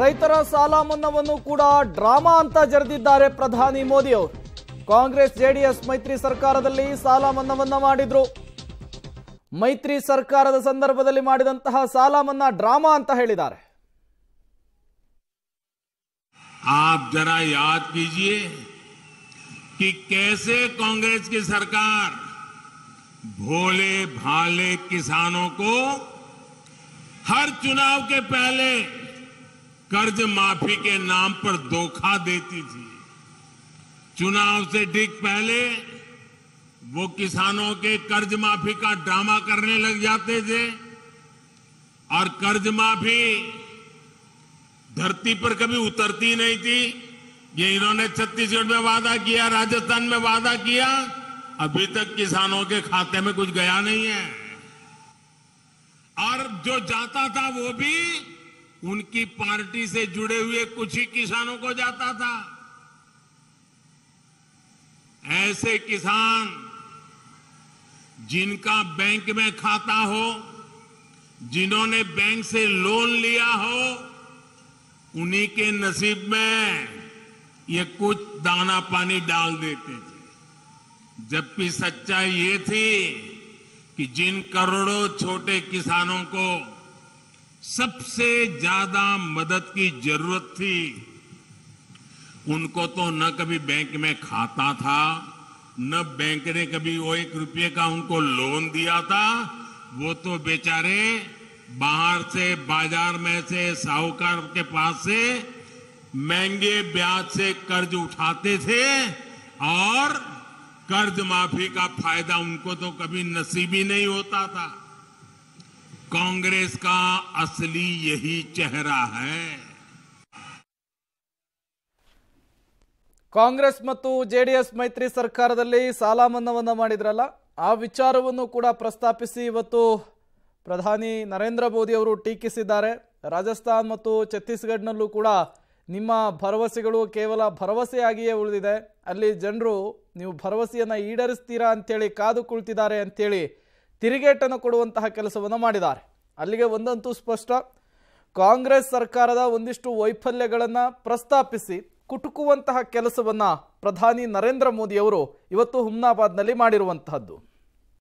ರೈತರ ಸಾಲ ಮನ್ನಾವನ್ನು ಕೂಡ ಡ್ರಾಮಾ ಅಂತ ಜರೆದಿದ್ದಾರೆ ಪ್ರಧಾನಿ ಮೋದಿ ಅವರು ಕಾಂಗ್ರೆಸ್ ಜೆಡಿಎಸ್ ಮೈತ್ರಿ ಸರ್ಕಾರದಲ್ಲಿ ಸಾಲ ಮನ್ನಾವನ್ನ ಮಾಡಿದ್ರು ಮೈತ್ರಿ ಸರ್ಕಾರದ ಸಂದರ್ಭದಲ್ಲಿ ಮಾಡಿದಂತಹ ಸಾಲ ಮನ್ನಾ ಡ್ರಾಮಾ ಅಂತ ಹೇಳಿದ್ದಾರೆ ಆ ಜರಾ ಯಾದ್ कीजिए कि कैसे कांग्रेस की सरकार कर्ज माफी के नाम पर धोखा देती थी चुनाव से ठीक पहले वो किसानों के कर्ज माफी का ड्रामा करने लग जाते थे और कर्ज माफी धरती पर कभी उतरती नहीं थी ये इन्होंने छत्तीसगढ़ में वादा किया राजस्थान में वादा किया अभी तक किसानों के खाते में कुछ गया नहीं है और जो जाता था वो भी उनकी पार्टी से जुड़े हुए कुछ ही किसानों को जाता था ऐसे किसान जिनका बैंक में खाता हो जिन्होंने बैंक से लोन लिया हो उन्हीं के नसीब में ये कुछ दाना पानी डाल देते थे जबकि सच्चाई ये थी कि जिन करोड़ों छोटे किसानों को सबसे ज्यादा मदद की जरूरत थी उनको तो न कभी बैंक में खाता था न बैंक ने कभी वो एक रुपये का उनको लोन दिया था वो तो बेचारे बाहर से बाजार में से साहूकार के पास से महंगे ब्याज से कर्ज उठाते थे और कर्ज माफी का फायदा उनको तो कभी नसीब ही नहीं होता था ಕಾಂಗ್ರೆಸ್ का असली यही चेहरा है ಕಾಂಗ್ರೆಸ್ ಮತ್ತು ಜೆಡಿಎಸ್ ಮೈತ್ರಿ ಸರ್ಕಾರದಲ್ಲಿ ಸಾಲ ಮನ್ನಾವನ್ನು ಮಾಡಿದ್ರಲ್ಲ ಆ ವಿಚಾರವನ್ನು ಕೂಡ ಪ್ರಸ್ತಾಪಿಸಿ ಇವತ್ತು ಪ್ರಧಾನಿ ನರೇಂದ್ರ ಮೋದಿ ಅವರು ಟೀಕಿಸಿದ್ದಾರೆ ರಾಜಸ್ಥಾನ್ ಮತ್ತು ಛತ್ತೀಸ್ಗಢನಲ್ಲೂ ಕೂಡ ನಿಮ್ಮ ಭರವಸೆಗಳು ಕೇವಲ ಭರವಸೆಯಾಗಿಯೇ ಉಳಿದಿದೆ ಅಲ್ಲಿ ಜನರು ನೀವು ಭರವಸೆಯನ್ನು ಈಡೇರಿಸ್ತೀರಾ ಅಂತೇಳಿ ಕಾದು ಕುಳಿತಿದ್ದಾರೆ ಅಂತೇಳಿ ತಿರುಗೇಟನ್ನು ಕೊಡುವಂತಹ ಕೆಲಸವನ್ನು ಮಾಡಿದ್ದಾರೆ ಅಲ್ಲಿಗೆ ಒಂದಂತೂ ಸ್ಪಷ್ಟ ಕಾಂಗ್ರೆಸ್ ಸರ್ಕಾರದ ಒಂದಿಷ್ಟು ವೈಫಲ್ಯಗಳನ್ನು ಪ್ರಸ್ತಾಪಿಸಿ ಕುಟುಕುವಂತಹ ಕೆಲಸವನ್ನು ಪ್ರಧಾನಿ ನರೇಂದ್ರ ಮೋದಿಯವರು ಇವತ್ತು ಹುಮ್ನಾಬಾದ್ನಲ್ಲಿ ಮಾಡಿರುವಂತಹದ್ದು